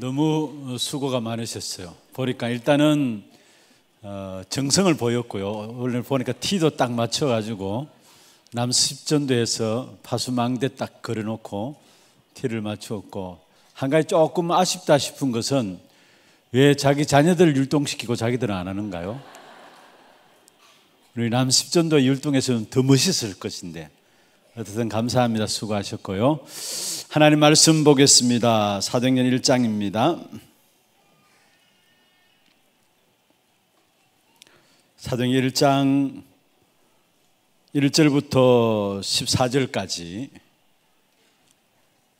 너무 어, 수고가 많으셨어요. 보니까 일단은 어, 정성을 보였고요. 오늘 보니까 티도 딱 맞춰가지고 남습전도에서 파수망대 딱 걸어놓고 티를 맞추었고 한 가지 조금 아쉽다 싶은 것은 왜 자기 자녀들을 율동시키고 자기들은 안 하는가요? 우리 남십전도 율동에서는 더 멋있을 것인데 어쨌든 감사합니다. 수고하셨고요. 하나님 말씀 보겠습니다. 사도행전 1장입니다. 사도행전 1장 1절부터 14절까지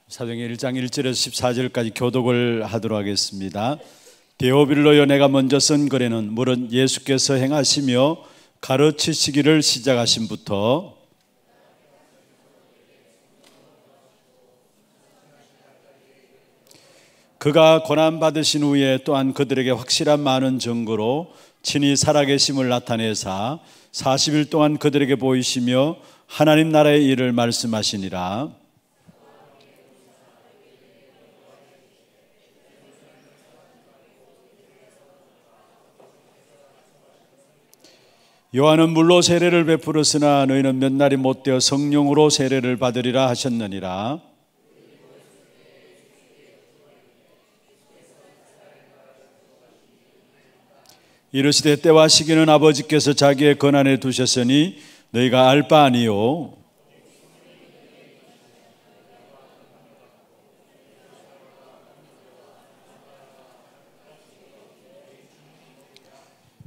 사도행전 1장 1절에서 14절까지 교독을 하도록 하겠습니다. 데오빌로요 내가 먼저 쓴 글에는 물론 예수께서 행하시며 가르치시기를 시작하심부터 그가 고난받으신 후에 또한 그들에게 확실한 많은 증거로 친히 살아계심을 나타내사 40일 동안 그들에게 보이시며 하나님 나라의 일을 말씀하시니라. 요한은 물로 세례를 베풀었으나 너희는 몇 날이 못되어 성령으로 세례를 받으리라 하셨느니라. 이르시되 때와 시기는 아버지께서 자기의 권한에 두셨으니 너희가 알 바 아니요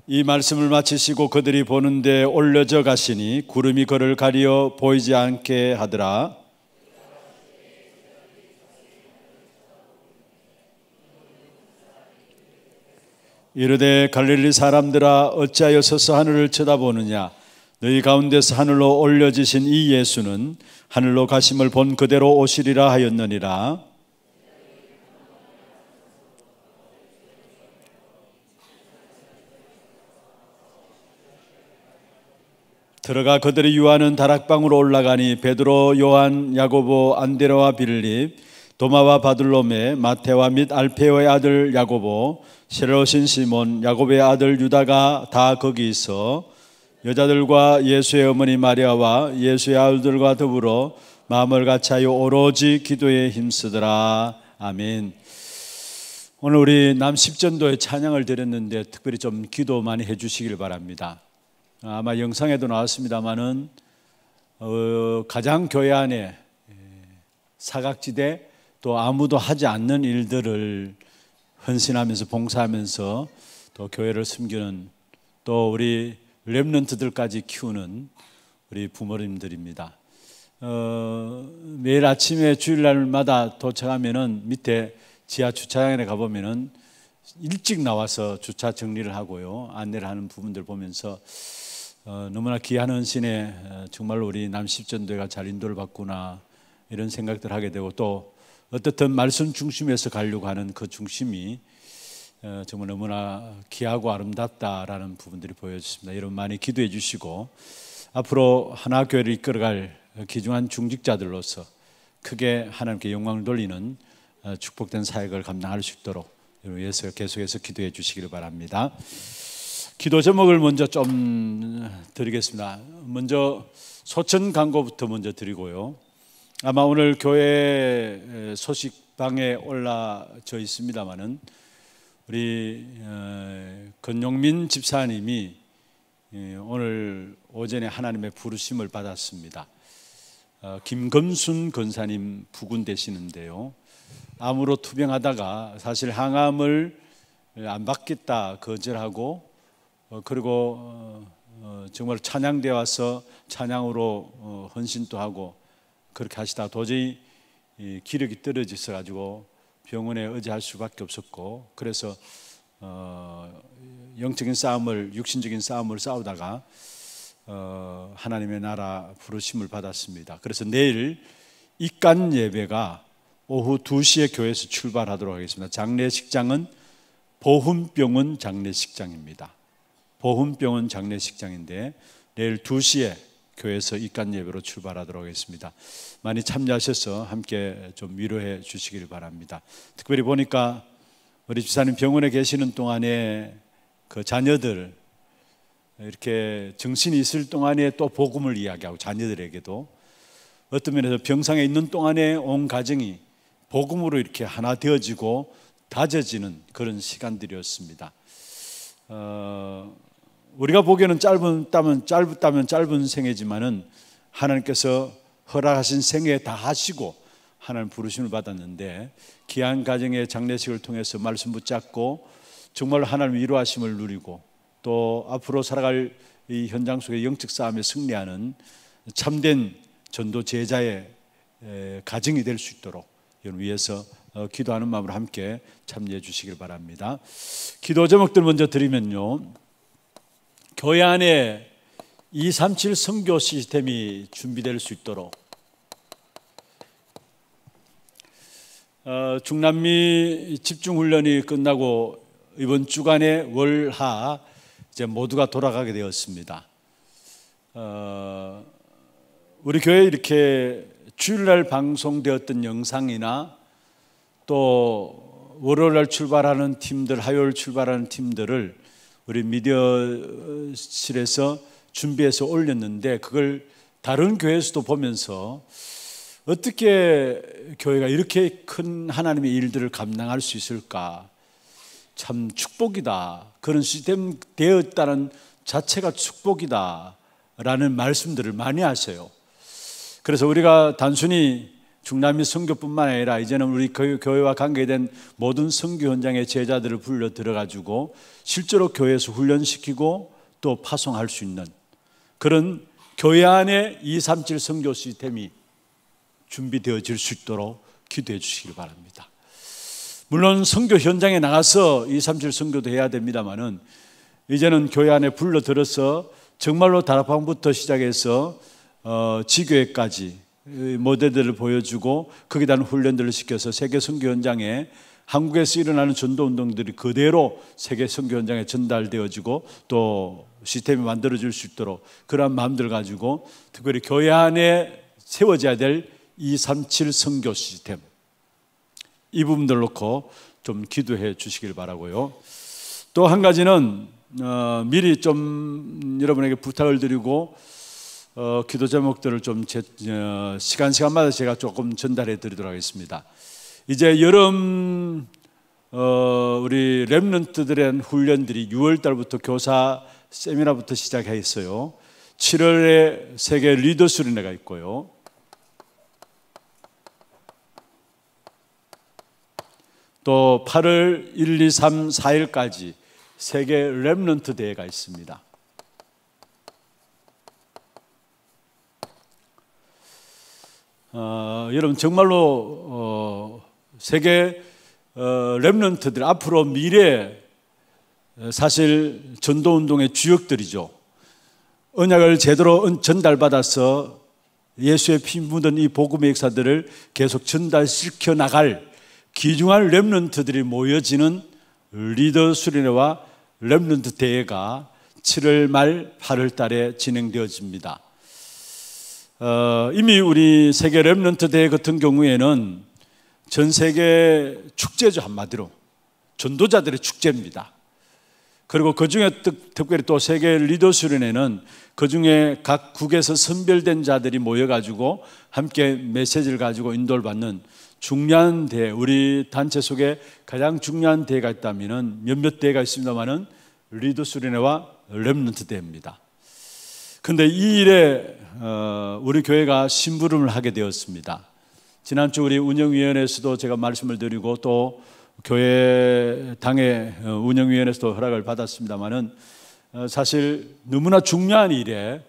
이 말씀을 마치시고 그들이 보는데 올려져 가시니 구름이 그를 가리어 보이지 않게 하더라 이르되 갈릴리 사람들아 어찌하여 서서 하늘을 쳐다보느냐 너희 가운데서 하늘로 올려지신 이 예수는 하늘로 가심을 본 그대로 오시리라 하였느니라 들어가 그들이 유하는 다락방으로 올라가니 베드로, 요한, 야고보, 안데로와 빌립 도마와 바들롬의 마테와 및 알페오의 아들 야고보, 세로신 시몬, 야곱의 아들 유다가 다 거기 있어 여자들과 예수의 어머니 마리아와 예수의 아들들과 더불어 마음을 같이하여 오로지 기도에 힘쓰더라. 아멘. 오늘 우리 남십전도의 찬양을 드렸는데 특별히 좀 기도 많이 해주시길 바랍니다. 아마 영상에도 나왔습니다마는 어, 가장 교회 안에 사각지대 또 아무도 하지 않는 일들을 헌신하면서 봉사하면서 또 교회를 숨기는 또 우리 렘런트들까지 키우는 우리 부모님들입니다. 어, 매일 아침에 주일날마다 도착하면은 밑에 지하 주차장에 가보면은 일찍 나와서 주차 정리를 하고요 안내를 하는 부분들 보면서 어, 너무나 귀한 헌신에 어, 정말 우리 남십전도회가 잘 인도를 받구나 이런 생각들 하게 되고 또 어떻든 말씀 중심에서 가려고 하는 그 중심이 어, 정말 너무나 귀하고 아름답다라는 부분들이 보여졌습니다. 여러분 많이 기도해 주시고 앞으로 하나 교회를 이끌어갈 귀중한 중직자들로서 크게 하나님께 영광을 돌리는 어, 축복된 사역을 감당할 수 있도록 여러분 계속해서 기도해 주시기를 바랍니다. 기도 제목을 먼저 좀 드리겠습니다. 먼저 소천 광고부터 먼저 드리고요. 아마 오늘 교회 소식방에 올라져 있습니다만은 우리 건용민 어, 집사님이 예, 오늘 오전에 하나님의 부르심을 받았습니다. 어, 김금순 권사님 부군 되시는데요. 암으로 투병하다가 사실 항암을 안 받겠다 거절하고 어, 그리고 정말 찬양대 와서 찬양으로 헌신도 하고 그렇게 하시다 도저히 기력이 떨어져서 가지고 병원에 의지할 수밖에 없었고 그래서 어, 영적인 싸움을 육신적인 싸움을 싸우다가 어, 하나님의 나라 부르심을 받았습니다. 그래서 내일 입간 예배가 오후 2시에 교회에서 출발하도록 하겠습니다. 장례식장은 보훈병원 장례식장입니다. 보훈병원 장례식장인데 내일 2시에 교회에서 입간 예배로 출발하도록 하겠습니다. 많이 참여하셔서 함께 좀 위로해 주시길 바랍니다. 특별히 보니까 우리 집사님 병원에 계시는 동안에 그 자녀들 이렇게 정신이 있을 동안에 또 복음을 이야기하고 자녀들에게도 어떤 면에서 병상에 있는 동안에 온 가정이 복음으로 이렇게 하나 되어지고 다져지는 그런 시간들이었습니다. 어... 우리가 보기에는 짧다면 짧다면 짧은 생애지만은 하나님께서 허락하신 생애 다 하시고 하나님 부르심을 받았는데 귀한 가정의 장례식을 통해서 말씀 붙잡고 정말 하나님 위로하심을 누리고 또 앞으로 살아갈 이 현장 속의 영적 싸움에 승리하는 참된 전도 제자의 가정이 될 수 있도록 위해서 어, 기도하는 마음으로 함께 참여해 주시길 바랍니다. 기도 제목들 먼저 드리면요. 교회 안에 237 선교 시스템이 준비될 수 있도록 어, 중남미 집중훈련이 끝나고 이번 주간에 월하 이제 모두가 돌아가게 되었습니다. 어, 우리 교회 이렇게 주일날 방송되었던 영상이나 또 월요일날 출발하는 팀들, 화요일 출발하는 팀들을 우리 미디어실에서 준비해서 올렸는데 그걸 다른 교회에서도 보면서 어떻게 교회가 이렇게 큰 하나님의 일들을 감당할 수 있을까? 참 축복이다. 그런 시스템 되었다는 자체가 축복이다. 라는 말씀들을 많이 하세요. 그래서 우리가 단순히 중남미 선교뿐만 아니라 이제는 우리 교회와 관계된 모든 선교 현장의 제자들을 불러 들어가지고 실제로 교회에서 훈련시키고 또 파송할 수 있는 그런 교회 안에 237 선교 시스템이 준비되어질 수 있도록 기도해 주시기 바랍니다. 물론 선교 현장에 나가서 237 선교도 해야 됩니다만은 이제는 교회 안에 불러 들어서 정말로 다락방부터 시작해서 어, 지교회까지 모델들을 보여주고 거기에 대한 훈련들을 시켜서 세계 선교 현장에 한국에서 일어나는 전도 운동들이 그대로 세계 선교 현장에 전달되어지고 또 시스템이 만들어질 수 있도록 그러한 마음들 가지고 특별히 교회 안에 세워져야 될 237 선교 시스템 이 부분들 놓고 좀 기도해 주시길 바라고요. 또 한 가지는 어, 미리 좀 여러분에게 부탁을 드리고 어, 기도 제목들을 좀 제, 어, 시간 시간마다 제가 조금 전달해 드리도록 하겠습니다. 이제 여름 어, 우리 랩런트들의 훈련들이 6월 달부터 교사 세미나부터 시작했어요. 7월에 세계 리더 수련회가 있고요. 8월 1, 2, 3, 4일까지 세계 랩런트 대회가 있습니다. 어, 여러분 정말로 어, 세계 어, 렘런트들 앞으로 미래 어, 사실 전도 운동의 주역들이죠. 언약을 제대로 전달받아서 예수의 피 묻은 이 복음의 역사들을 계속 전달시켜 나갈 귀중한 랩런트들이 모여지는 리더 수련회와 랩런트 대회가 7월 말 8월 달에 진행되어집니다. 어, 이미 우리 세계 랩런트 대회 같은 경우에는 전 세계 축제죠 한마디로 전도자들의 축제입니다. 그리고 그 중에 특별히 또 세계 리더 수련회는 그 중에 각 국에서 선별된 자들이 모여가지고 함께 메시지를 가지고 인도를 받는 중요한 대회, 우리 단체 속에 가장 중요한 대회가 있다면 몇몇 대회가 있습니다만은 리더 수련회와 랩런트 대회입니다. 근데 이 일에 어, 우리 교회가 심부름을 하게 되었습니다. 지난주 우리 운영위원회에서도 제가 말씀을 드리고 또 교회 당의 어, 운영위원회에서도 허락을 받았습니다만은 어, 사실 너무나 중요한 일에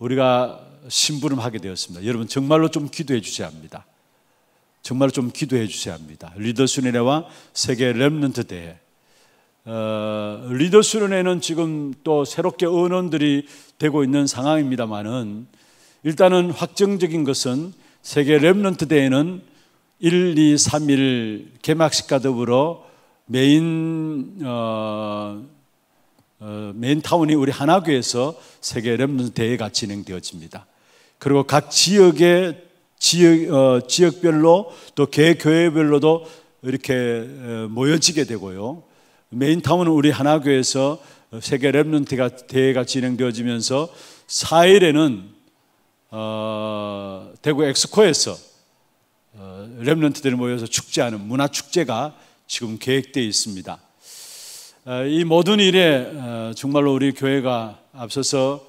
우리가 심부름하게 되었습니다. 여러분 정말로 좀 기도해 주셔야 합니다. 정말로 좀 기도해 주셔야 합니다. 리더 수회와 세계 렘넌트 대회. 어, 리더 수회는 지금 또 새롭게 의원들이 되고 있는 상황입니다만은 일단은 확정적인 것은 세계 랩런트 대회는 1, 2, 3일 개막식과 더불어 메인 어, 어, 메인 타운이 우리 하나교에서 세계 랩런트 대회가 진행되어집니다. 그리고 각 지역의 지역 어, 지역별로 또 개교회별로도 이렇게 어, 모여지게 되고요. 메인 타운은 우리 하나교에서 세계 랩런트 대회가 진행되어지면서 4일에는 어, 대구 엑스코에서 어, 랩런트들이 모여서 축제하는 문화 축제가 지금 계획되어 있습니다. 어, 이 모든 일에 어, 정말로 우리 교회가 앞서서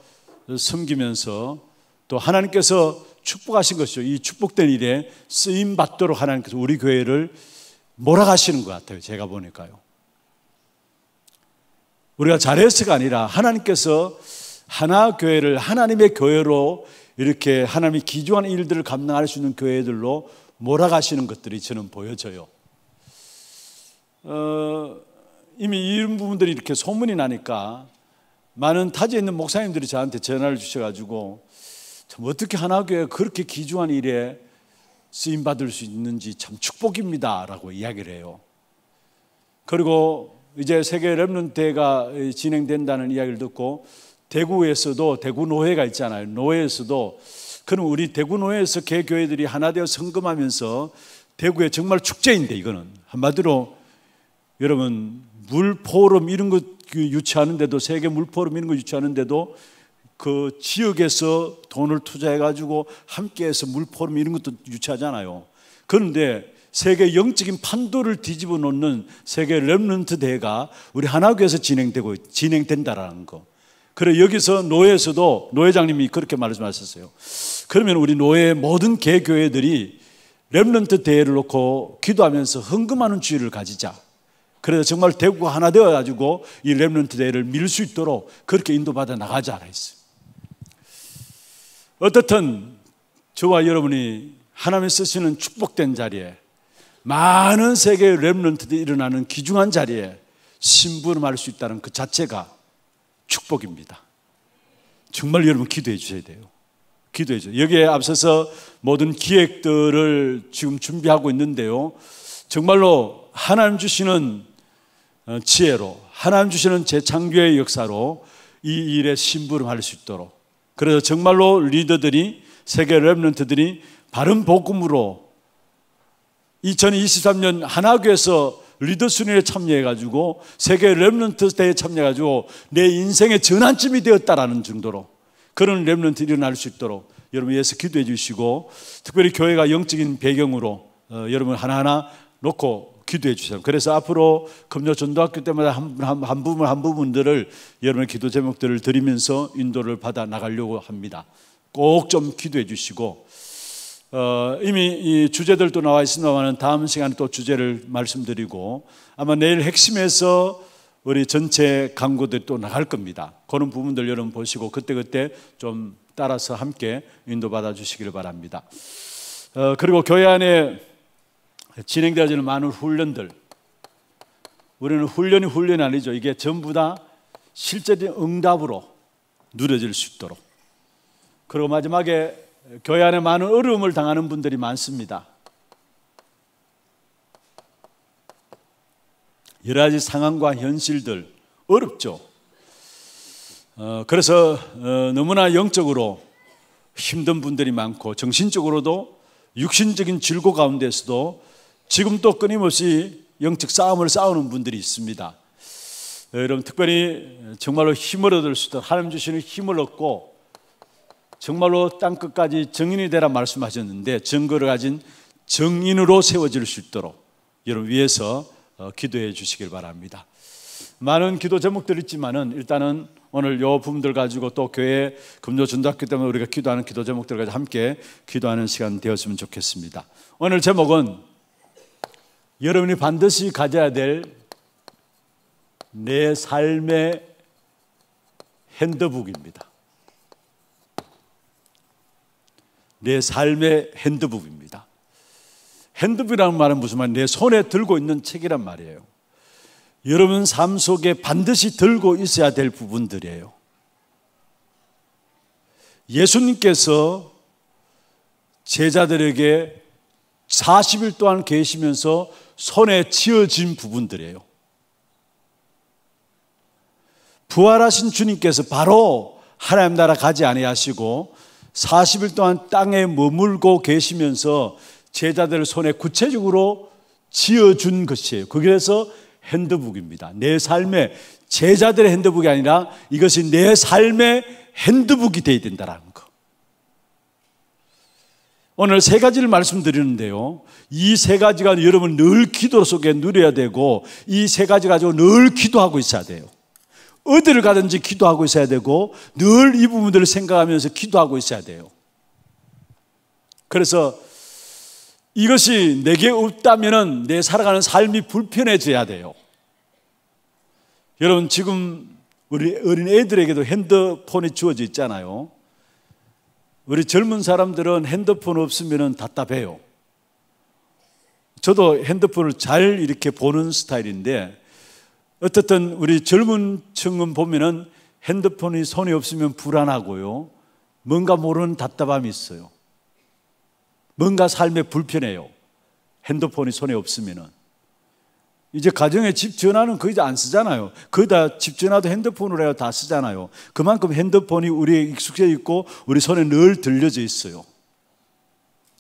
섬기면서 또 하나님께서 축복하신 것이죠. 이 축복된 일에 쓰임 받도록 하나님께서 우리 교회를 몰아가시는 것 같아요. 제가 보니까요. 우리가 잘해서가 아니라 하나님께서 하나 교회를 하나님의 교회로 이렇게 하나님이 기조한 일들을 감당할 수 있는 교회들로 몰아가시는 것들이 저는 보여져요. 어, 이미 이런 부분들이 이렇게 소문이 나니까 많은 타지에 있는 목사님들이 저한테 전화를 주셔가지고 참 어떻게 하나교회 그렇게 기조한 일에 쓰임 받을 수 있는지 참 축복입니다라고 이야기를 해요. 그리고 이제 세계 렘넌트가 진행된다는 이야기를 듣고 대구에서도 대구 노회가 있잖아요. 노회에서도 그럼 우리 대구 노회에서 개교회들이 하나 되어 성금하면서 대구에 정말 축제인데 이거는 한마디로 여러분 물포럼 이런 거 그 유치하는데도 세계 물포럼 이런 거 유치하는데도 그 지역에서 돈을 투자해 가지고 함께해서 물포럼 이런 것도 유치하잖아요. 그런데 세계 영적인 판도를 뒤집어 놓는 세계 렘넌트 대회가 우리 하나교에서 진행되고 진행된다라는 거. 그래 여기서 노예에서도 노예장님이 그렇게 말씀 하셨어요. 그러면 우리 노예 모든 개교회들이 렘런트 대회를 놓고 기도하면서 헌금하는 주의를 가지자. 그래서 정말 대구가 하나 되어 가지고 이 렘런트 대회를 밀 수 있도록 그렇게 인도받아 나가자 했어요. 어떻든 저와 여러분이 하나님이 쓰시는 축복된 자리에 많은 세계의 렘런트들이 일어나는 귀중한 자리에 신부름할 수 있다는 그 자체가 축복입니다. 정말 여러분 기도해 주셔야 돼요. 기도해 주세요. 여기에 앞서서 모든 기획들을 지금 준비하고 있는데요. 정말로 하나님 주시는 어, 지혜로, 하나님 주시는 재창조의 역사로 이 일에 심부름할 수 있도록. 그래서 정말로 리더들이, 세계 랩런트들이 바른 복음으로 2023년 하나교에서 리더 순위에 참여해가지고 세계 렘런트 대회에 참여해가지고 내 인생의 전환점이 되었다라는 정도로 그런 렘런트 일어날 수 있도록 여러분 위해서 기도해 주시고 특별히 교회가 영적인 배경으로 어, 여러분 하나하나 놓고 기도해 주세요. 그래서 앞으로 금요 전도학교 때마다 한, 한, 한 부분 한 부분들을 여러분의 기도 제목들을 드리면서 인도를 받아 나가려고 합니다. 꼭 좀 기도해 주시고 어, 이미 이 주제들도 나와 있습니다만 다음 시간에 또 주제를 말씀드리고 아마 내일 핵심에서 우리 전체 강구들이 또 나갈 겁니다. 그런 부분들 여러분 보시고 그때그때 좀 따라서 함께 인도받아 주시기를 바랍니다. 어, 그리고 교회 안에 진행되어지는 많은 훈련들 우리는 훈련이 훈련이 아니죠. 이게 전부 다 실제적인 응답으로 누려질 수 있도록 그리고 마지막에 교회 안에 많은 어려움을 당하는 분들이 많습니다. 여러 가지 상황과 현실들 어렵죠. 어, 그래서 어, 너무나 영적으로 힘든 분들이 많고 정신적으로도 육신적인 질고 가운데서도 지금도 끊임없이 영적 싸움을 싸우는 분들이 있습니다. 어, 여러분 특별히 정말로 힘을 얻을 수 있도록 하나님 주시는 힘을 얻고 정말로 땅 끝까지 증인이 되라 말씀하셨는데 증거를 가진 증인으로 세워질 수 있도록 여러분 위해서 어, 기도해 주시길 바랍니다. 많은 기도 제목들 있지만은 일단은 오늘 요품들 가지고 또 교회 금요 전도학교 때문에 우리가 기도하는 기도 제목들 까지 함께 기도하는 시간 되었으면 좋겠습니다. 오늘 제목은 여러분이 반드시 가져야 될 내 삶의 핸드북입니다. 내 삶의 핸드북입니다. 핸드북이라는 말은 무슨 말이에요? 내 손에 들고 있는 책이란 말이에요. 여러분 삶 속에 반드시 들고 있어야 될 부분들이에요. 예수님께서 제자들에게 40일 동안 계시면서 손에 쥐어진 부분들이에요. 부활하신 주님께서 바로 하나님 나라 가지 아니하시고 40일 동안 땅에 머물고 계시면서 제자들 손에 구체적으로 지어준 것이에요. 그래서 핸드북입니다. 내 삶의 제자들의 핸드북이 아니라 이것이 내 삶의 핸드북이 되어야 된다는 거. 오늘 세 가지를 말씀드리는데요. 이 세 가지가 여러분 늘 기도 속에 누려야 되고 이 세 가지 가지고 늘 기도하고 있어야 돼요. 어디를 가든지 기도하고 있어야 되고 늘 이 부분들을 생각하면서 기도하고 있어야 돼요. 그래서 이것이 내게 없다면 내 살아가는 삶이 불편해져야 돼요. 여러분, 지금 우리 어린 애들에게도 핸드폰이 주어져 있잖아요. 우리 젊은 사람들은 핸드폰 없으면 답답해요. 저도 핸드폰을 잘 이렇게 보는 스타일인데 어쨌든 우리 젊은 층은 보면은 핸드폰이 손에 없으면 불안하고요. 뭔가 모르는 답답함이 있어요. 뭔가 삶에 불편해요. 핸드폰이 손에 없으면은. 이제 가정에 집 전화는 거의 다 안 쓰잖아요. 거의 다집 전화도 핸드폰으로 해요. 다 쓰잖아요. 그만큼 핸드폰이 우리에 익숙해 있고 우리 손에 늘 들려져 있어요.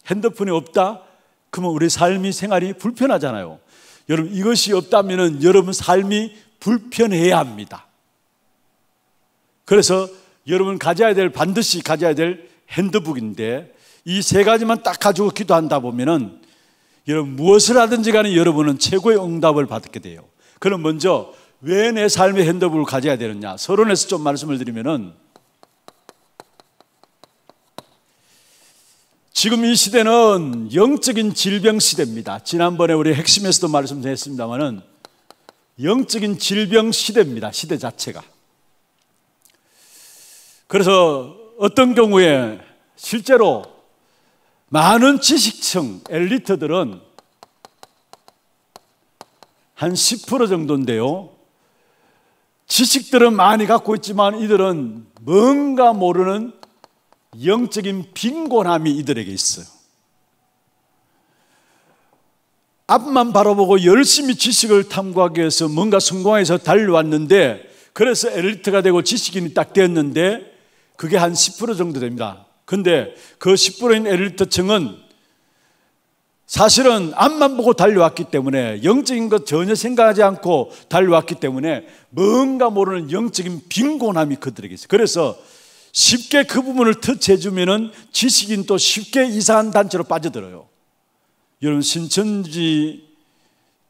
핸드폰이 없다? 그러면 우리 삶이 생활이 불편하잖아요. 여러분 이것이 없다면 여러분 삶이 불편해야 합니다. 그래서 여러분 가져야 될 반드시 가져야 될 핸드북인데 이 세 가지만 딱 가지고 기도한다 보면은 여러분 무엇을 하든지 간에 여러분은 최고의 응답을 받게 돼요. 그럼 먼저 왜 내 삶의 핸드북을 가져야 되느냐? 서론에서 좀 말씀을 드리면은 지금 이 시대는 영적인 질병 시대입니다. 지난번에 우리 핵심에서도 말씀드렸습니다만은 영적인 질병 시대입니다. 시대 자체가. 그래서 어떤 경우에 실제로 많은 지식층 엘리트들은 한 10% 정도인데요. 지식들은 많이 갖고 있지만 이들은 뭔가 모르는 영적인 빈곤함이 이들에게 있어요. 앞만 바라보고 열심히 지식을 탐구하기 위해서 뭔가 성공해서 달려왔는데 그래서 엘리트가 되고 지식인이 딱 됐는데 그게 한 10% 정도 됩니다. 근데 그 10%인 엘리트층은 사실은 앞만 보고 달려왔기 때문에 영적인 것 전혀 생각하지 않고 달려왔기 때문에 뭔가 모르는 영적인 빈곤함이 그들에게 있어요. 그래서 쉽게 그 부분을 터치해주면 지식인 또 쉽게 이상한 단체로 빠져들어요. 여러분, 신천지,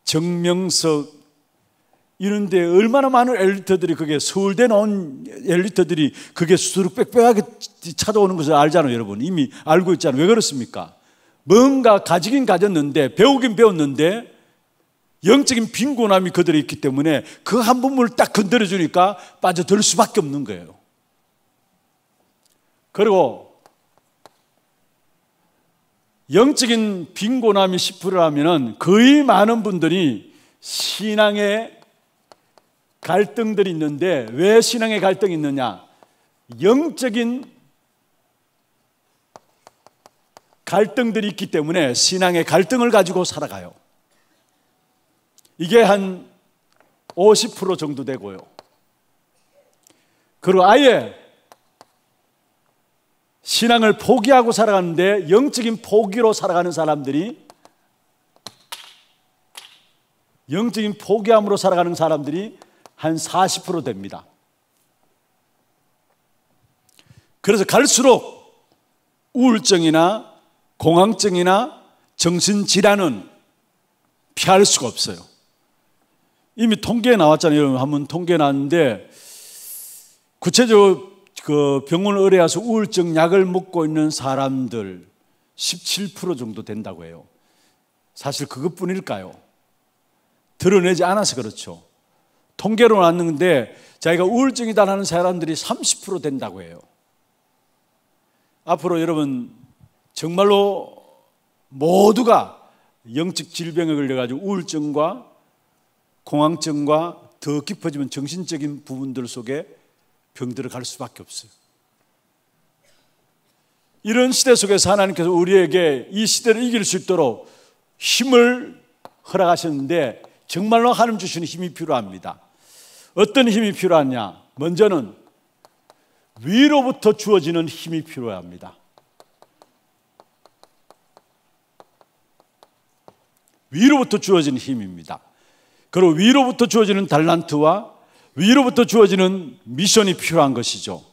정명석, 이런데 얼마나 많은 엘리트들이 그게 서울대 나온 엘리트들이 그게 수두룩 빽빽하게 찾아오는 것을 알잖아요, 여러분. 이미 알고 있잖아요. 왜 그렇습니까? 뭔가 가지긴 가졌는데, 배우긴 배웠는데, 영적인 빈곤함이 그들에 있기 때문에 그 한 부분을 딱 건드려주니까 빠져들 수밖에 없는 거예요. 그리고 영적인 빈곤함이 1 0라면 거의 많은 분들이 신앙의 갈등들이 있는데 왜 신앙의 갈등이 있느냐? 영적인 갈등들이 있기 때문에 신앙의 갈등을 가지고 살아가요. 이게 한 50% 정도 되고요. 그리고 아예 신앙을 포기하고 살아가는데 영적인 포기로 살아가는 사람들이 영적인 포기함으로 살아가는 사람들이 한 40% 됩니다. 그래서 갈수록 우울증이나 공황증이나 정신질환은 피할 수가 없어요. 이미 통계에 나왔잖아요. 한번 통계 에 나왔는데 구체적으로 그 병원 의뢰해서 우울증 약을 먹고 있는 사람들 17% 정도 된다고 해요. 사실 그것뿐일까요? 드러내지 않아서 그렇죠. 통계로 나는데 자기가 우울증이다라는 사람들이 30% 된다고 해요. 앞으로 여러분 정말로 모두가 영적 질병에 걸려가지고 우울증과 공황증과 더 깊어지면 정신적인 부분들 속에 병들어 갈 수밖에 없어요. 이런 시대 속에서 하나님께서 우리에게 이 시대를 이길 수 있도록 힘을 허락하셨는데 정말로 하나님 주시는 힘이 필요합니다. 어떤 힘이 필요하냐? 먼저는 위로부터 주어지는 힘이 필요합니다. 위로부터 주어지는 힘입니다. 그리고 위로부터 주어지는 달란트와 위로부터 주어지는 미션이 필요한 것이죠.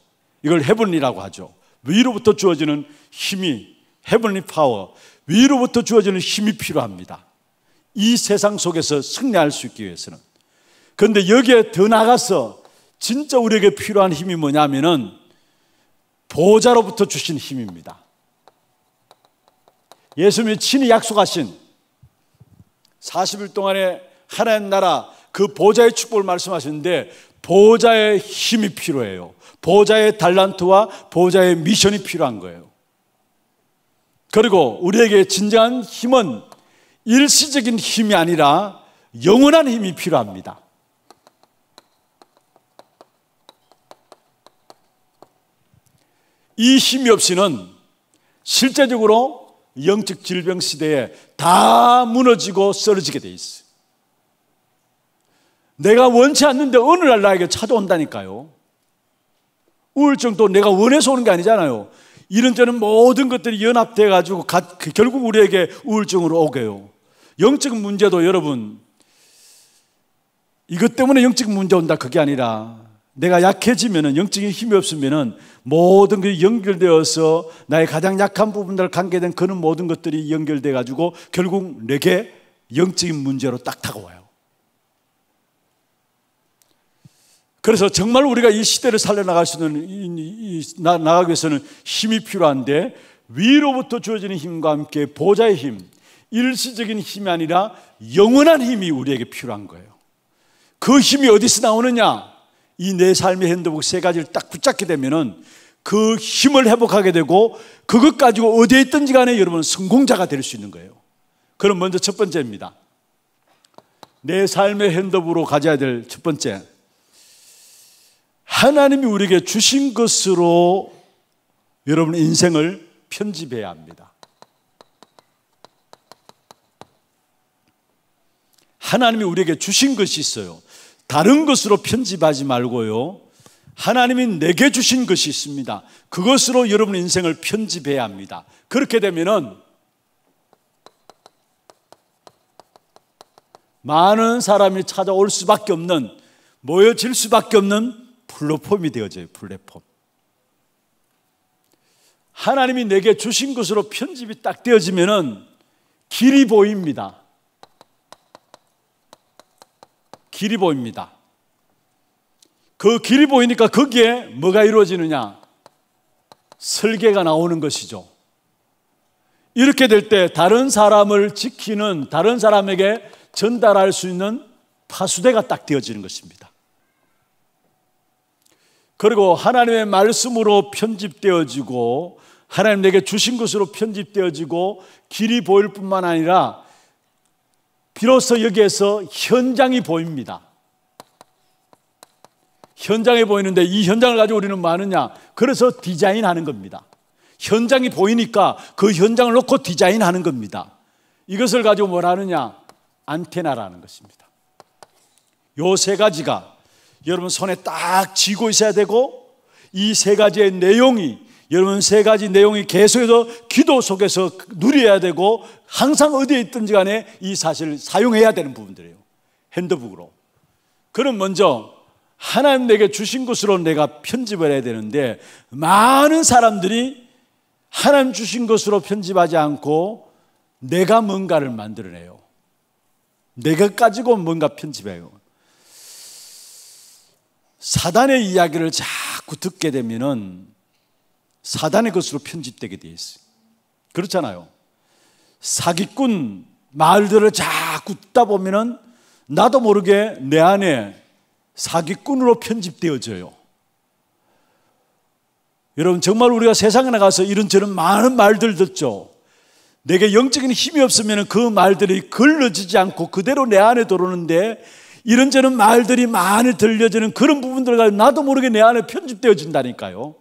이걸 헤븐리라고 하죠. 위로부터 주어지는 힘이 헤븐리 파워, 위로부터 주어지는 힘이 필요합니다. 이 세상 속에서 승리할 수 있기 위해서는. 그런데 여기에 더 나가서 진짜 우리에게 필요한 힘이 뭐냐면은 보호자로부터 주신 힘입니다. 예수님이 친히 약속하신 40일 동안에 하나님 나라 그 보좌의 축복을 말씀하시는데 보좌의 힘이 필요해요. 보좌의 달란트와 보좌의 미션이 필요한 거예요. 그리고 우리에게 진정한 힘은 일시적인 힘이 아니라 영원한 힘이 필요합니다. 이 힘이 없이는 실제적으로 영적 질병 시대에 다 무너지고 쓰러지게 돼 있어요. 내가 원치 않는데 어느 날 나에게 찾아온다니까요. 우울증도 내가 원해서 오는 게 아니잖아요. 이런 때는 모든 것들이 연합돼 가지고 그 결국 우리에게 우울증으로 오게요. 영적 문제도 여러분 이것 때문에 영적 문제 온다 그게 아니라 내가 약해지면은 영적인 힘이 없으면은 모든 게 연결되어서 나의 가장 약한 부분들 관계된 그런 모든 것들이 연결돼 가지고 결국 내게 영적인 문제로 딱 다가와요. 그래서 정말 우리가 이 시대를 살려나갈 수 있는, 이, 이, 이, 나, 나가기 위해서는 힘이 필요한데, 위로부터 주어지는 힘과 함께 보좌의 힘, 일시적인 힘이 아니라 영원한 힘이 우리에게 필요한 거예요. 그 힘이 어디서 나오느냐? 이 내 삶의 핸드북 세 가지를 딱 붙잡게 되면은 그 힘을 회복하게 되고 그것 가지고 어디에 있든지 간에 여러분은 성공자가 될 수 있는 거예요. 그럼 먼저 첫 번째입니다. 내 삶의 핸드북으로 가져야 될 첫 번째. 하나님이 우리에게 주신 것으로 여러분 인생을 편집해야 합니다. 하나님이 우리에게 주신 것이 있어요. 다른 것으로 편집하지 말고요. 하나님이 내게 주신 것이 있습니다. 그것으로 여러분 인생을 편집해야 합니다. 그렇게 되면은 많은 사람이 찾아올 수밖에 없는 모여질 수밖에 없는 플랫폼이 되어져요. 플랫폼. 하나님이 내게 주신 것으로 편집이 딱 되어지면은 길이 보입니다. 길이 보입니다. 그 길이 보이니까 거기에 뭐가 이루어지느냐? 설계가 나오는 것이죠. 이렇게 될 때 다른 사람을 지키는, 다른 사람에게 전달할 수 있는 파수대가 딱 되어지는 것입니다. 그리고 하나님의 말씀으로 편집되어지고 하나님 에게 주신 것으로 편집되어지고 길이 보일 뿐만 아니라 비로소 여기에서 현장이 보입니다. 현장이 보이는데 이 현장을 가지고 우리는 뭐하느냐 그래서 디자인하는 겁니다. 현장이 보이니까 그 현장을 놓고 디자인하는 겁니다. 이것을 가지고 뭘 하느냐? 안테나라는 것입니다. 요 세 가지가 여러분 손에 딱 쥐고 있어야 되고 이 세 가지의 내용이 여러분 세 가지 내용이 계속해서 기도 속에서 누려야 되고 항상 어디에 있든지 간에 이 사실을 사용해야 되는 부분들이에요. 핸드북으로. 그럼 먼저 하나님 내게 주신 것으로 내가 편집을 해야 되는데 많은 사람들이 하나님 주신 것으로 편집하지 않고 내가 뭔가를 만들어내요. 내가 가지고 뭔가 편집해요. 사단의 이야기를 자꾸 듣게 되면은 사단의 것으로 편집되게 되어 있어요. 그렇잖아요. 사기꾼 말들을 자꾸 듣다 보면은 나도 모르게 내 안에 사기꾼으로 편집되어져요. 여러분, 정말 우리가 세상에 나가서 이런저런 많은 말들 듣죠. 내게 영적인 힘이 없으면 그 말들이 걸러지지 않고 그대로 내 안에 들어오는데 이런저런 말들이 많이 들려지는 그런 부분들과 나도 모르게 내 안에 편집되어진다니까요.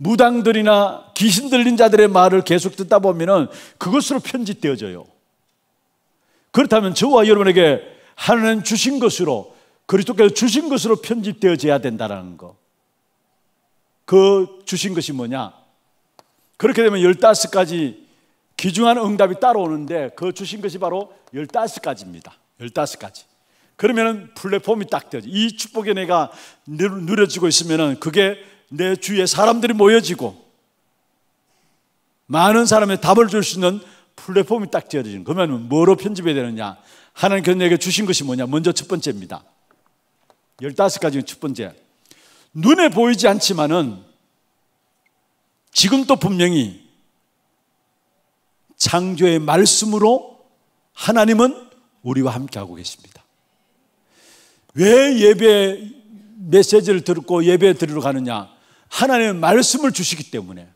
무당들이나 귀신 들린 자들의 말을 계속 듣다 보면 그것으로 편집되어져요. 그렇다면 저와 여러분에게 하나님 주신 것으로 그리스도께서 주신 것으로 편집되어져야 된다는 거. 그 주신 것이 뭐냐? 그렇게 되면 15가지 귀중한 응답이 따라오는데 그 주신 것이 바로 15가지입니다. 15가지. 그러면 플랫폼이 딱 되지. 이 축복에 내가 누려지고 있으면 그게 내 주위에 사람들이 모여지고 많은 사람의 답을 줄 수 있는 플랫폼이 딱되어지는 그러면 뭐로 편집해야 되느냐? 하나님께서 내게 주신 것이 뭐냐? 먼저 첫 번째입니다. 15가지 첫 번째. 눈에 보이지 않지만은 지금도 분명히 창조의 말씀으로 하나님은 우리와 함께하고 계십니다. 왜 예배 메시지를 듣고 예배 드리러 가느냐? 하나님의 말씀을 주시기 때문에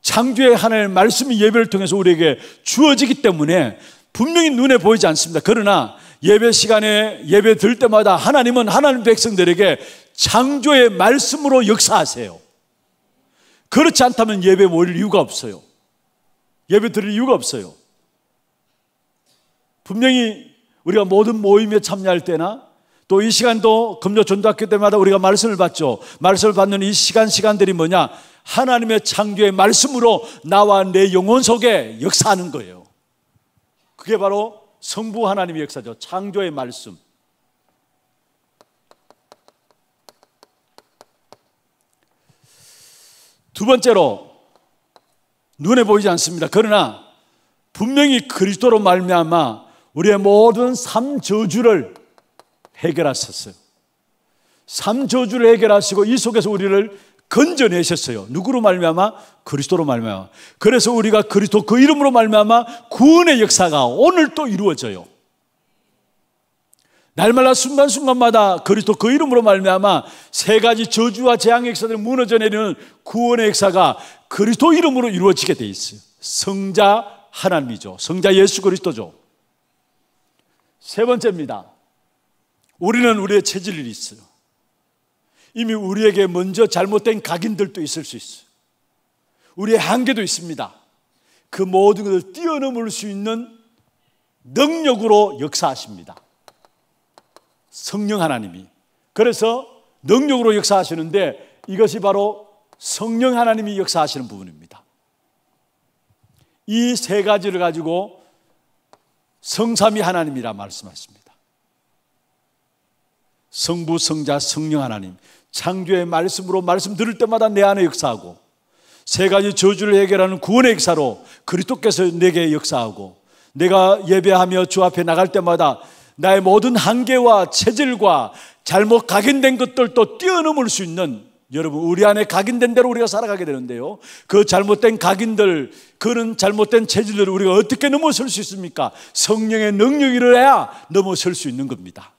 창조의 하나님의 말씀이 예배를 통해서 우리에게 주어지기 때문에 분명히 눈에 보이지 않습니다. 그러나 예배 시간에 예배 들 때마다 하나님은 하나님 백성들에게 창조의 말씀으로 역사하세요. 그렇지 않다면 예배 모일 이유가 없어요. 예배 드릴 이유가 없어요. 분명히 우리가 모든 모임에 참여할 때나 또 이 시간도 금요 전도학교 때마다 우리가 말씀을 받죠. 말씀을 받는 이 시간 시간들이 뭐냐? 하나님의 창조의 말씀으로 나와 내 영혼 속에 역사하는 거예요. 그게 바로 성부 하나님의 역사죠. 창조의 말씀. 두 번째로 눈에 보이지 않습니다. 그러나 분명히 그리스도로 말미암아 우리의 모든 삶 저주를 해결하셨어요. 삶 저주를 해결하시고 이 속에서 우리를 건져내셨어요. 누구로 말미암아? 그리스도로 말미암아. 그래서 우리가 그리스도 그 이름으로 말미암아 구원의 역사가 오늘 또 이루어져요. 날마다 순간순간마다 그리스도 그 이름으로 말미암아 세 가지 저주와 재앙의 역사들 무너져 내리는 구원의 역사가 그리스도 이름으로 이루어지게 돼 있어요. 성자 하나님이죠. 성자 예수 그리스도죠. 세 번째입니다. 우리는 우리의 체질이 있어요. 이미 우리에게 먼저 잘못된 각인들도 있을 수 있어요. 우리의 한계도 있습니다. 그 모든 것을 뛰어넘을 수 있는 능력으로 역사하십니다. 성령 하나님이. 그래서 능력으로 역사하시는데 이것이 바로 성령 하나님이 역사하시는 부분입니다. 이 세 가지를 가지고 성삼이 하나님이라 말씀하십니다. 성부, 성자, 성령 하나님. 창조의 말씀으로 말씀 들을 때마다 내 안에 역사하고 세 가지 저주를 해결하는 구원의 역사로 그리스도께서 내게 역사하고 내가 예배하며 주 앞에 나갈 때마다 나의 모든 한계와 체질과 잘못 각인된 것들도 뛰어넘을 수 있는 여러분 우리 안에 각인된 대로 우리가 살아가게 되는데요. 그 잘못된 각인들, 그런 잘못된 체질들을 우리가 어떻게 넘어설 수 있습니까? 성령의 능력이 를해야 넘어설 수 있는 겁니다.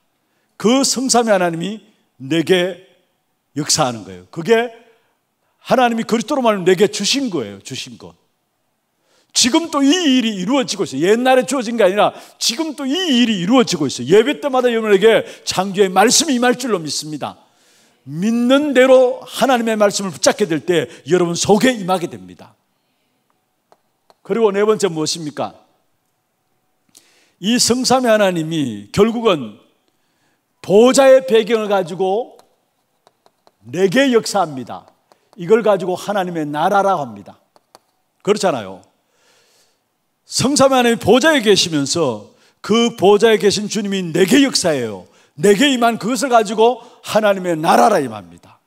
그성삼의 하나님이 내게 역사하는 거예요. 그게 하나님이 그리스도로 말하면 내게 주신 거예요. 주신 것. 지금 도이 일이 이루어지고 있어요. 옛날에 주어진 게 아니라 지금 도이 일이 이루어지고 있어요. 예배 때마다 여러분에게 창조의 말씀이 임할 줄로 믿습니다. 믿는 대로 하나님의 말씀을 붙잡게 될 때 여러분 속에 임하게 됩니다. 그리고 네 번째 무엇입니까? 이 성삼의 하나님이 결국은 보좌의 배경을 가지고 내게 역사합니다. 이걸 가지고 하나님의 나라라 합니다. 그렇잖아요. 성삼의 하나님 보좌에 계시면서 그 보좌에 계신 주님이 내게 역사해요. 내게 임한 그것을 가지고 하나님의 나라라 임합니다.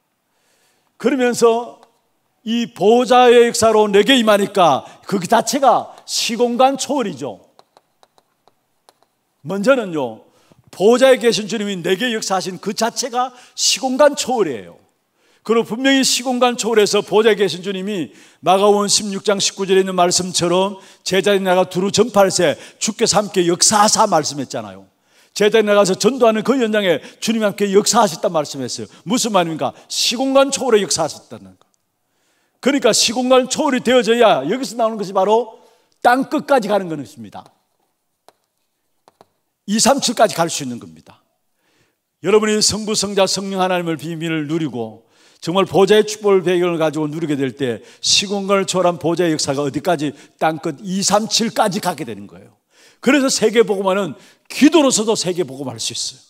그러면서 이 보호자의 역사로 내게 임하니까 그 자체가 시공간 초월이죠. 먼저는요, 보호자에 계신 주님이 내게 역사하신 그 자체가 시공간 초월이에요. 그리고 분명히 시공간 초월에서 보호자에 계신 주님이 마가원 16장 19절에 있는 말씀처럼 제자들 나가 두루 전파세 주께서 함께 역사하사 말씀했잖아요. 제자에 나가서 전도하는 그 현장에 주님 함께 역사하셨단 말씀했어요. 무슨 말입니까? 시공간 초월의 역사하셨다는 거. 그러니까 시공간 초월이 되어져야 여기서 나오는 것이 바로 땅 끝까지 가는 것입니다. 2, 3, 7까지 갈 수 있는 겁니다. 여러분이 성부, 성자, 성령 하나님을 비밀을 누리고 정말 보좌의 축복을 배경을 가지고 누리게 될 때 시공간을 초월한 보좌의 역사가 어디까지 땅 끝 2, 3, 7까지 가게 되는 거예요. 그래서 세계복음화는 기도로서도 세계복음화할 수 있어요.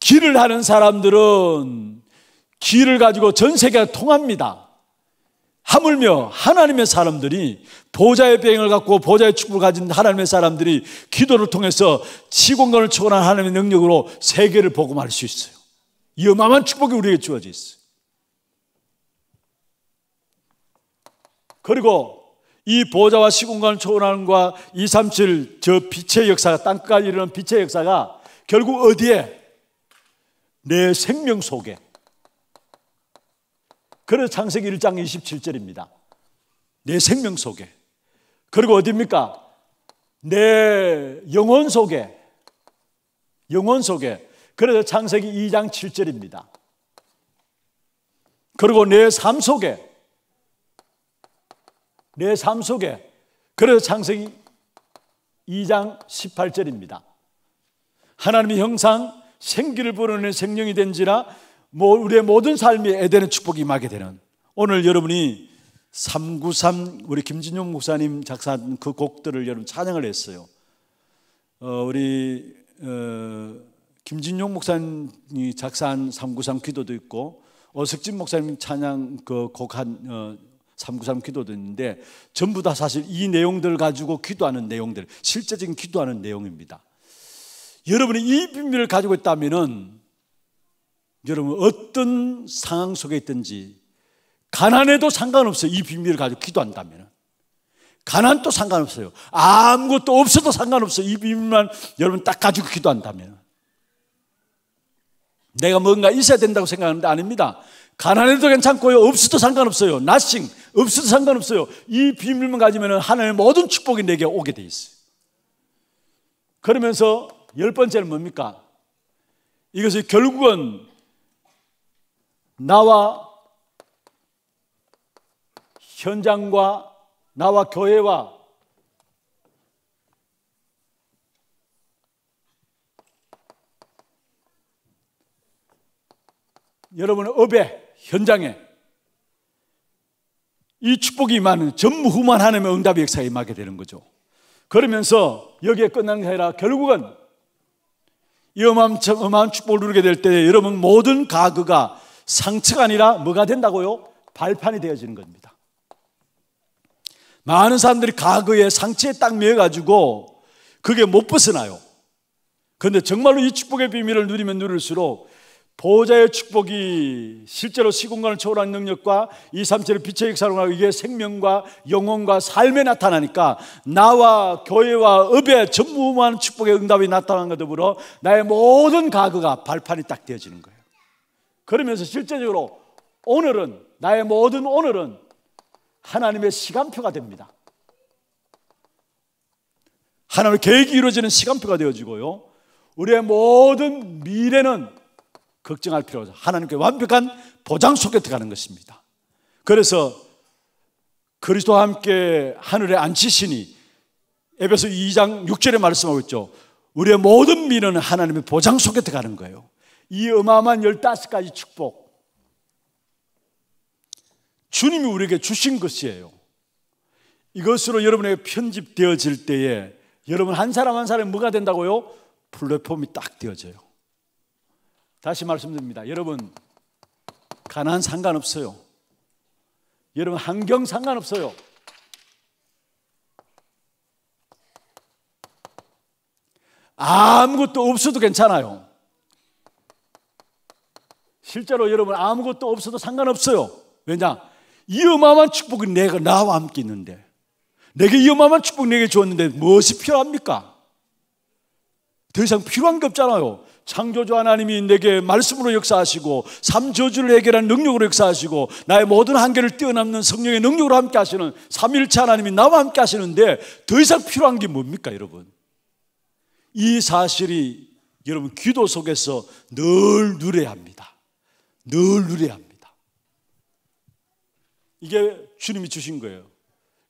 길을 하는 사람들은 길을 가지고 전 세계가 통합니다. 하물며 하나님의 사람들이 보좌의 병을 갖고 보좌의 축복을 가진 하나님의 사람들이 기도를 통해서 지공간을 초월한 하나님의 능력으로 세계를 복음할 수 있어요. 이 어마어마한 축복이 우리에게 주어져 있어요. 그리고 이 보좌와 시공간을 초월하는 과237 저 빛의 역사가 땅까지 이르는 빛의 역사가 결국 어디에? 내 생명 속에. 그래서 창세기 1장 27절입니다. 내 생명 속에. 그리고 어디입니까? 내 영혼 속에. 영혼 속에. 그래서 창세기 2장 7절입니다. 그리고 내 삶 속에. 내삶 속에. 그래서 창세기 2장 18절입니다. 하나님의 형상 생기를 불어는 생명이 된지라 우리의 모든 삶이 에덴의 축복이 임하게 되는 오늘 여러분이 393 우리 김진용 목사님 작사한 그 곡들을 여러분 찬양을 했어요. 어, 우리 어, 김진용 목사님이 작사한 393 기도도 있고 어석진 목사님 찬양 그 곡 한 어, 393 기도도 있는데 전부 다 사실 이 내용들 가지고 기도하는 내용들, 실제적인 기도하는 내용입니다. 여러분이 이 비밀을 가지고 있다면 여러분 어떤 상황 속에 있든지 가난해도 상관없어요. 이 비밀을 가지고 기도한다면 가난도 상관없어요. 아무것도 없어도 상관없어요. 이 비밀만 여러분 딱 가지고 기도한다면. 내가 뭔가 있어야 된다고 생각하는데 아닙니다. 가난해도 괜찮고요. 없어도 상관없어요. nothing. 없어도 상관없어요. 이 비밀만 가지면 하나의 모든 축복이 내게 오게 돼 있어요. 그러면서 열 번째는 뭡니까? 이것이 결국은 나와 현장과 나와 교회와 여러분의 업에 현장에 이 축복이 임하는 전무후만 하나님의 응답의 역사에 임하게 되는 거죠. 그러면서 여기에 끝나는 게 아니라 결국은 이 어마어마한, 어마한 축복을 누리게 될 때 여러분 모든 가그가 상처가 아니라 뭐가 된다고요? 발판이 되어지는 겁니다. 많은 사람들이 가그에 상처에 딱 매여가지고 그게 못 벗어나요. 그런데 정말로 이 축복의 비밀을 누리면 누릴수록 보호자의 축복이 실제로 시공간을 초월한 능력과 이삼체를 빛의 역사로 이게 생명과 영혼과 삶에 나타나니까 나와 교회와 읍에 전무후무한 축복의 응답이 나타난 것 더불어 나의 모든 가구가 발판이 딱 되어지는 거예요. 그러면서 실제적으로 오늘은 나의 모든 오늘은 하나님의 시간표가 됩니다. 하나님의 계획이 이루어지는 시간표가 되어지고요. 우리의 모든 미래는 걱정할 필요 없어. 하나님께 완벽한 보장 속에 들어가는 것입니다. 그래서 그리스도와 함께 하늘에 앉히시니 에베소 2장 6절에 말씀하고 있죠. 우리의 모든 미련 하나님의 보장 속에 들어가는 거예요. 이 어마어마한 15가지 축복. 주님이 우리에게 주신 것이에요. 이것으로 여러분에게 편집되어질 때에 여러분 한 사람 한 사람이 뭐가 된다고요? 플랫폼이 딱 되어져요. 다시 말씀드립니다. 여러분, 가난 상관없어요. 여러분, 환경 상관없어요. 아무것도 없어도 괜찮아요. 실제로 여러분 아무것도 없어도 상관없어요. 왜냐? 이 어마어마한 축복이 내가 나와 함께 있는데 내게 이 어마어마한 축복 내게 주었는데 무엇이 필요합니까? 더 이상 필요한 게 없잖아요. 창조주 하나님이 내게 말씀으로 역사하시고 삼 저주를 해결하는 능력으로 역사하시고 나의 모든 한계를 뛰어넘는 성령의 능력으로 함께 하시는 삼일차 하나님이 나와 함께 하시는데 더 이상 필요한 게 뭡니까 여러분? 이 사실이 여러분 기도 속에서 늘 누려야 합니다. 늘 누려야 합니다. 이게 주님이 주신 거예요.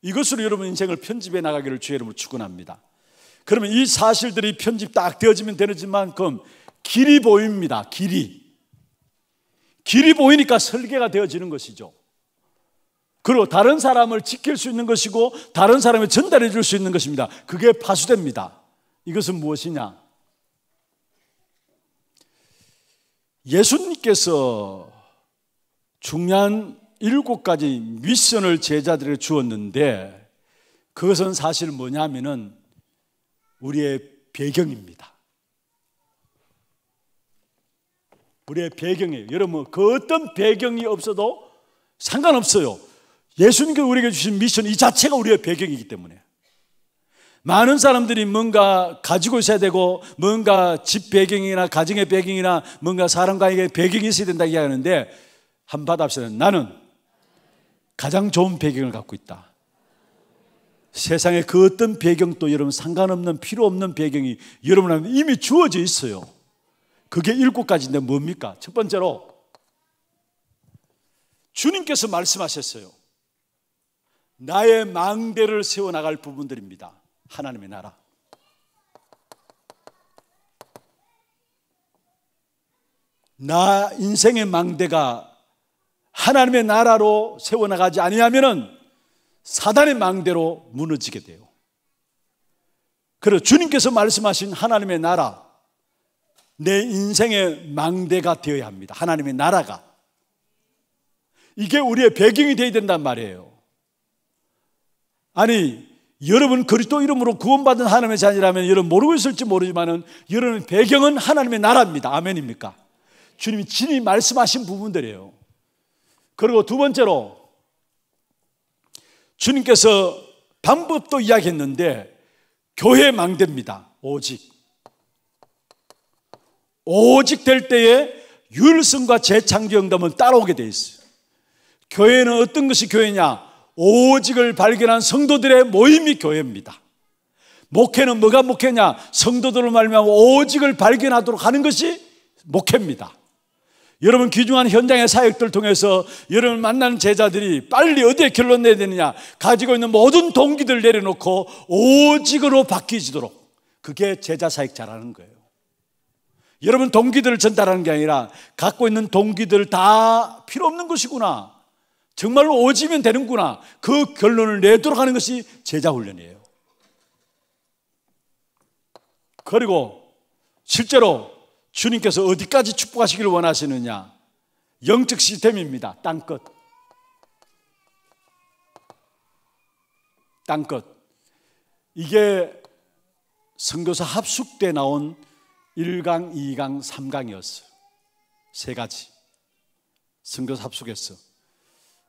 이것으로 여러분 인생을 편집해 나가기를 주의 이름으로 축원합니다. 그러면 이 사실들이 편집 딱 되어지면 되는 만큼 길이 보입니다. 길이. 길이 보이니까 설계가 되어지는 것이죠. 그리고 다른 사람을 지킬 수 있는 것이고 다른 사람을 전달해 줄 수 있는 것입니다. 그게 파수됩니다. 이것은 무엇이냐? 예수님께서 중요한 일곱 가지 미션을 제자들에게 주었는데 그것은 사실 뭐냐면은 우리의 배경입니다. 우리의 배경이에요. 여러분, 그 어떤 배경이 없어도 상관없어요. 예수님께서 우리에게 주신 미션 이 자체가 우리의 배경이기 때문에. 많은 사람들이 뭔가 가지고 있어야 되고, 뭔가 집 배경이나 가정의 배경이나 뭔가 사람과의 배경이 있어야 된다 이야기하는데, 한바다 에서는 나는 가장 좋은 배경을 갖고 있다. 세상에그 어떤 배경도 여러분 상관없는 필요 없는 배경이 여러분한테 이미 주어져 있어요. 그게 일곱 가지인데 뭡니까? 첫 번째로 주님께서 말씀하셨어요. 나의 망대를 세워나갈 부분들입니다. 하나님의 나라. 나 인생의 망대가 하나님의 나라로 세워나가지 아니하면은 사단의 망대로 무너지게 돼요. 그래서 주님께서 말씀하신 하나님의 나라, 내 인생의 망대가 되어야 합니다. 하나님의 나라가. 이게 우리의 배경이 되어야 된단 말이에요. 아니, 여러분 그리스도 이름으로 구원받은 하나님의 자녀라면 여러분 모르고 있을지 모르지만은 여러분 배경은 하나님의 나라입니다. 아멘입니까? 주님이 진히 말씀하신 부분들이에요. 그리고 두 번째로 주님께서 방법도 이야기했는데 교회 망대입니다. 오직 오직 될 때에 율성과 재창조 응답은 따라오게 돼 있어요. 교회는 어떤 것이 교회냐? 오직을 발견한 성도들의 모임이 교회입니다. 목회는 뭐가 목회냐? 성도들을 말미 오직을 발견하도록 하는 것이 목회입니다. 여러분 귀중한 현장의 사역들 통해서 여러분 만나는 제자들이 빨리 어디에 결론 내야 되느냐? 가지고 있는 모든 동기들 내려놓고 오직으로 바뀌지도록 그게 제자 사역 잘하는 거예요. 여러분 동기들을 전달하는 게 아니라 갖고 있는 동기들 다 필요 없는 것이구나. 정말로 오지면 되는구나. 그 결론을 내도록 하는 것이 제자 훈련이에요. 그리고 실제로 주님께서 어디까지 축복하시기를 원하시느냐? 영적 시스템입니다. 땅끝. 땅끝. 이게 선교사 합숙 때 나온 1강, 2강, 3강이었어. 세 가지. 성교 합숙했어.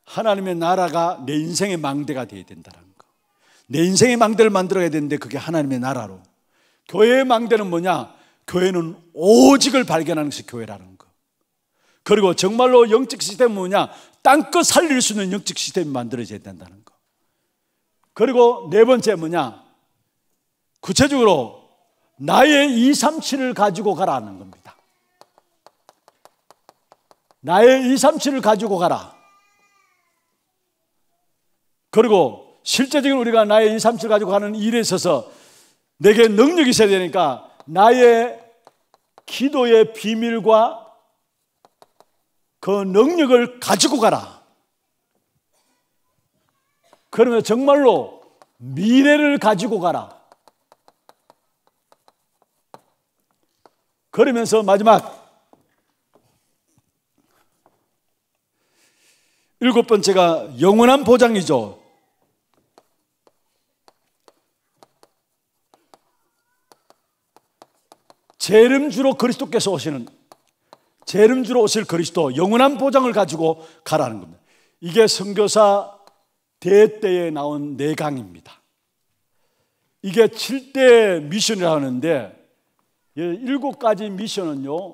하나님의 나라가 내 인생의 망대가 되어야 된다는 거. 내 인생의 망대를 만들어야 되는데 그게 하나님의 나라로. 교회의 망대는 뭐냐? 교회는 오직을 발견하는 것이 교회라는 거. 그리고 정말로 영적 시스템은 뭐냐? 땅 끝 살릴 수 있는 영적 시스템이 만들어져야 된다는 거. 그리고 네 번째 뭐냐? 구체적으로 나의 237을 가지고 가라는 겁니다. 나의 237을 가지고 가라. 그리고 실제적인 우리가 나의 237 가지고 가는 일에 있어서 내게 능력이 있어야 되니까 나의 기도의 비밀과 그 능력을 가지고 가라. 그러면 정말로 미래를 가지고 가라. 그러면서 마지막 일곱 번째가 영원한 보장이죠. 재림주로 그리스도께서 오시는 재림주로 오실 그리스도 영원한 보장을 가지고 가라는 겁니다. 이게 선교사 대회 때에 나온 네 강입니다. 이게 7대 미션이라 하는데 예, 일곱 가지 미션은요.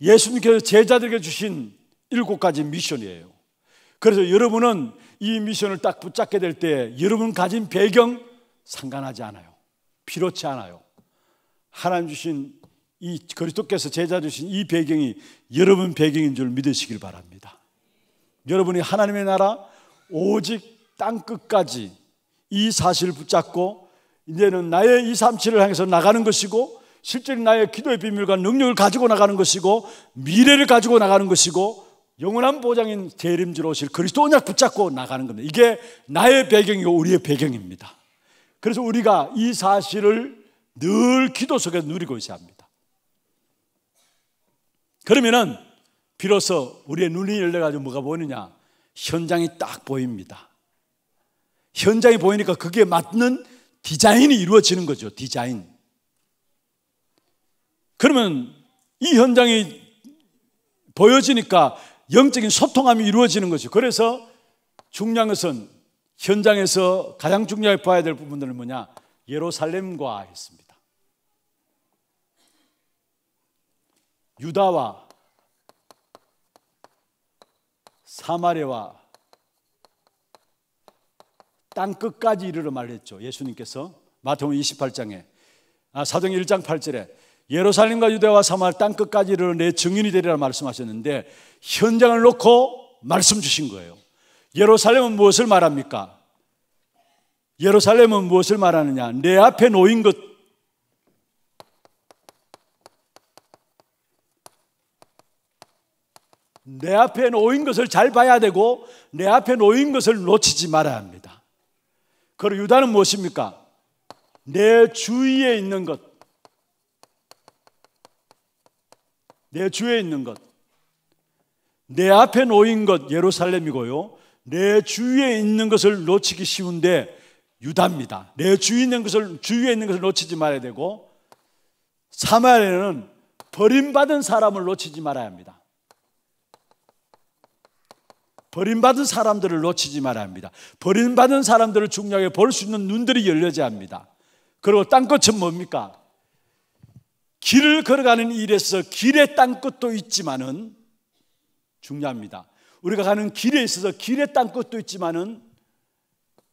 예수님께서 제자들에게 주신 일곱 가지 미션이에요. 그래서 여러분은 이 미션을 딱 붙잡게 될 때 여러분 가진 배경 상관하지 않아요. 필요치 않아요. 하나님 주신 이 그리스도께서 제자 주신 이 배경이 여러분 배경인 줄 믿으시길 바랍니다. 여러분이 하나님의 나라 오직 땅 끝까지 이 사실을 붙잡고 이제는 나의 2, 3, 7을 향해서 나가는 것이고 실제로 나의 기도의 비밀과 능력을 가지고 나가는 것이고 미래를 가지고 나가는 것이고 영원한 보장인 재림주로 오실 그리스도 언약 붙잡고 나가는 겁니다. 이게 나의 배경이고 우리의 배경입니다. 그래서 우리가 이 사실을 늘 기도 속에 누리고 있어야 합니다. 그러면은 비로소 우리의 눈이 열려가지고 뭐가 보이느냐? 현장이 딱 보입니다. 현장이 보이니까 그게 맞는 디자인이 이루어지는 거죠. 디자인. 그러면 이 현장이 보여지니까 영적인 소통함이 이루어지는 거죠. 그래서 중요한 것은 현장에서 가장 중요하게 봐야 될 부분들은 뭐냐? 예루살렘과 했습니다. 유다와 사마리와 땅 끝까지 이르러 말했죠. 예수님께서 마태복음 28장에 아, 사도행 1장 8절에 예루살렘과 유대와 사마리 땅 끝까지 이르러 내 증인이 되리라 말씀하셨는데 현장을 놓고 말씀 주신 거예요. 예루살렘은 무엇을 말합니까? 예루살렘은 무엇을 말하느냐? 내 앞에 놓인 것 내 앞에 놓인 것을 잘 봐야 되고 내 앞에 놓인 것을 놓치지 말아야 합니다. 그리고 유다는 무엇입니까? 내 주위에 있는 것. 내 주위에 있는 것. 내 앞에 놓인 것 예루살렘이고요. 내 주위에 있는 것을 놓치기 쉬운데 유다입니다. 내 주위에 있는 것을 주위에 있는 것을 놓치지 말아야 되고 사마리아는 버림받은 사람을 놓치지 말아야 합니다. 버림받은 사람들을 놓치지 말아야 합니다. 버림받은 사람들을 중요하게 볼 수 있는 눈들이 열려야 합니다. 그리고 땅끝은 뭡니까? 길을 걸어가는 일에서 길의 땅끝도 있지만은 중요합니다. 우리가 가는 길에 있어서 길의 땅끝도 있지만은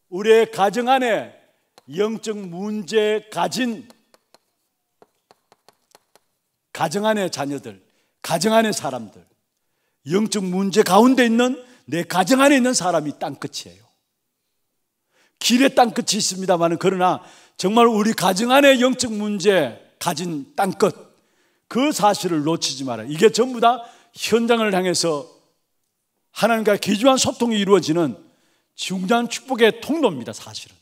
우리의 가정 안에 영적 문제 가진 가정 안의 자녀들, 가정 안의 사람들, 영적 문제 가운데 있는 내 가정 안에 있는 사람이 땅끝이에요. 길에 땅끝이 있습니다만 그러나 정말 우리 가정 안에 영적 문제 가진 땅끝 그 사실을 놓치지 말아요. 이게 전부 다 현장을 향해서 하나님과 기중한 소통이 이루어지는 중요 축복의 통로입니다, 사실은.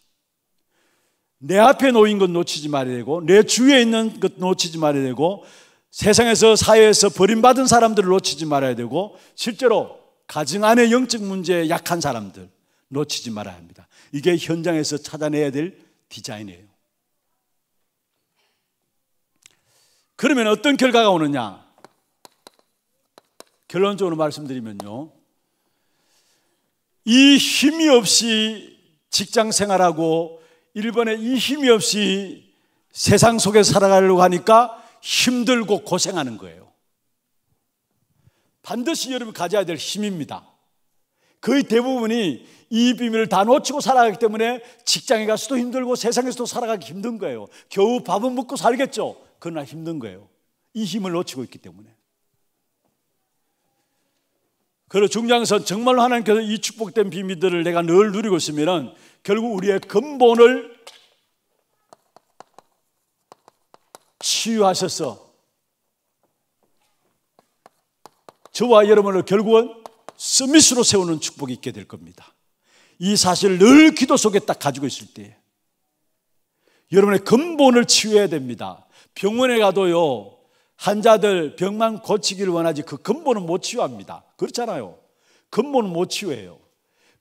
내 앞에 놓인 것 놓치지 말아야 되고, 내 주위에 있는 것 놓치지 말아야 되고, 세상에서 사회에서 버림받은 사람들을 놓치지 말아야 되고, 실제로 가정 안의 영적 문제에 약한 사람들 놓치지 말아야 합니다. 이게 현장에서 찾아내야 될 디자인이에요. 그러면 어떤 결과가 오느냐? 결론적으로 말씀드리면요. 이 힘이 없이 직장 생활하고 일본에 이 힘이 없이 세상 속에 살아가려고 하니까 힘들고 고생하는 거예요. 반드시 여러분 가져야 될 힘입니다. 거의 대부분이 이 비밀을 다 놓치고 살아가기 때문에 직장에 가서도 힘들고 세상에서도 살아가기 힘든 거예요. 겨우 밥은 먹고 살겠죠. 그러나 힘든 거예요. 이 힘을 놓치고 있기 때문에. 그리고 중요한 것은 정말로 하나님께서 이 축복된 비밀들을 내가 늘 누리고 있으면 결국 우리의 근본을 치유하셔서 저와 여러분을 결국은 스미스로 세우는 축복이 있게 될 겁니다. 이 사실을 늘 기도 속에 딱 가지고 있을 때 여러분의 근본을 치유해야 됩니다. 병원에 가도요, 환자들 병만 고치기를 원하지 그 근본은 못 치유합니다. 그렇잖아요. 근본은 못 치유해요.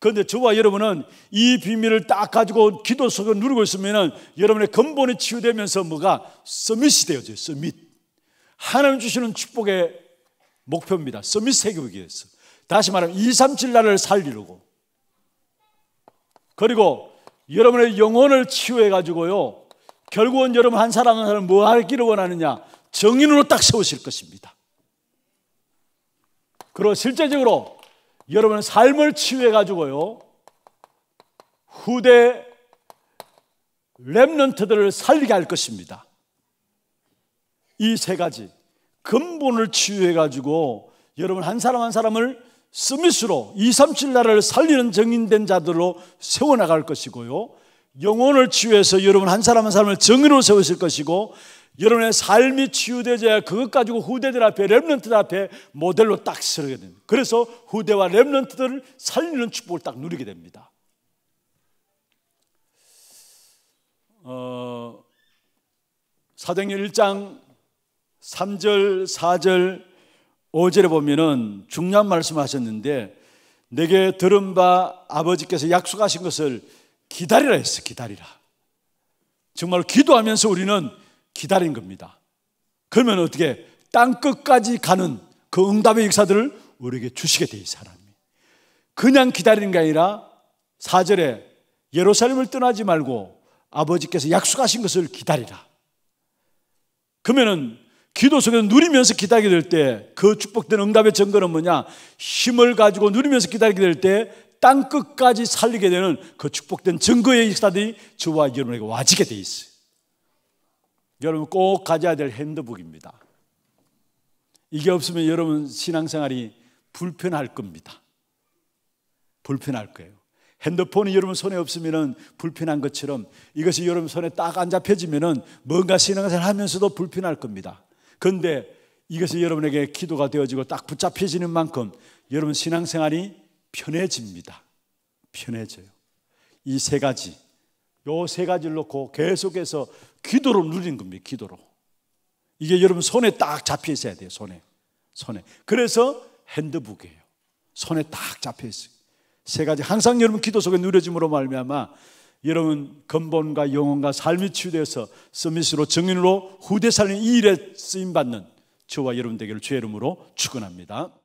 그런데 저와 여러분은 이 비밀을 딱 가지고 기도 속에 누르고 있으면 여러분의 근본이 치유되면서 뭐가 서밋이 되어져요. 서밋. 하나님 주시는 축복의 목표입니다. 서밋 세계국이 에서 다시 말하면 2, 3, 7나를 살리려고. 그리고 여러분의 영혼을 치유해가지고요. 결국은 여러분 한 사람 한 사람 뭐 하기를 원하느냐? 정인으로 딱 세우실 것입니다. 그리고 실제적으로 여러분의 삶을 치유해가지고요. 후대 랩런트들을 살리게 할 것입니다. 이 세 가지. 근본을 치유해가지고 여러분 한 사람 한 사람을 스미스로 237 나라를 살리는 정인된 자들로 세워나갈 것이고요. 영혼을 치유해서 여러분 한 사람 한 사람을 정의로 세우실 것이고 여러분의 삶이 치유되자 그것 가지고 후대들 앞에 렘런트들 앞에 모델로 딱 서게 됩니다. 그래서 후대와 렘런트들을 살리는 축복을 딱 누리게 됩니다. 어, 사도행전 1장 3절, 4절, 5절에 보면은 중요한 말씀하셨는데 내게 들은 바 아버지께서 약속하신 것을 기다리라 했어. 기다리라. 정말 기도하면서 우리는 기다린 겁니다. 그러면 어떻게 땅 끝까지 가는 그 응답의 역사들을 우리에게 주시게 돼, 이 사람이. 그냥 기다리는 게 아니라 4절에 예루살렘을 떠나지 말고 아버지께서 약속하신 것을 기다리라. 그러면은 기도 속에서 누리면서 기다리게 될 때 그 축복된 응답의 증거는 뭐냐? 힘을 가지고 누리면서 기다리게 될 때 땅 끝까지 살리게 되는 그 축복된 증거의 역사들이 저와 여러분에게 와지게 돼 있어요. 여러분 꼭 가져야 될 핸드북입니다. 이게 없으면 여러분 신앙생활이 불편할 겁니다. 불편할 거예요. 핸드폰이 여러분 손에 없으면 불편한 것처럼 이것이 여러분 손에 딱 안 잡혀지면 뭔가 신앙생활 하면서도 불편할 겁니다. 근데 이것이 여러분에게 기도가 되어지고 딱 붙잡혀지는 만큼 여러분 신앙생활이 편해집니다. 편해져요. 이 세 가지, 요 세 가지를 놓고 계속해서 기도로 누린 겁니다. 기도로. 이게 여러분 손에 딱 잡혀 있어야 돼요. 손에. 손에. 그래서 핸드북이에요. 손에 딱 잡혀 있어요. 세 가지. 항상 여러분 기도 속에 누려짐으로 말미암아 여러분 근본과 영혼과 삶이 치유되서서미스로증인으로 후대 살린 이 일에 쓰임 받는 저와 여러분 되기를 주의 이름으로 축원합니다.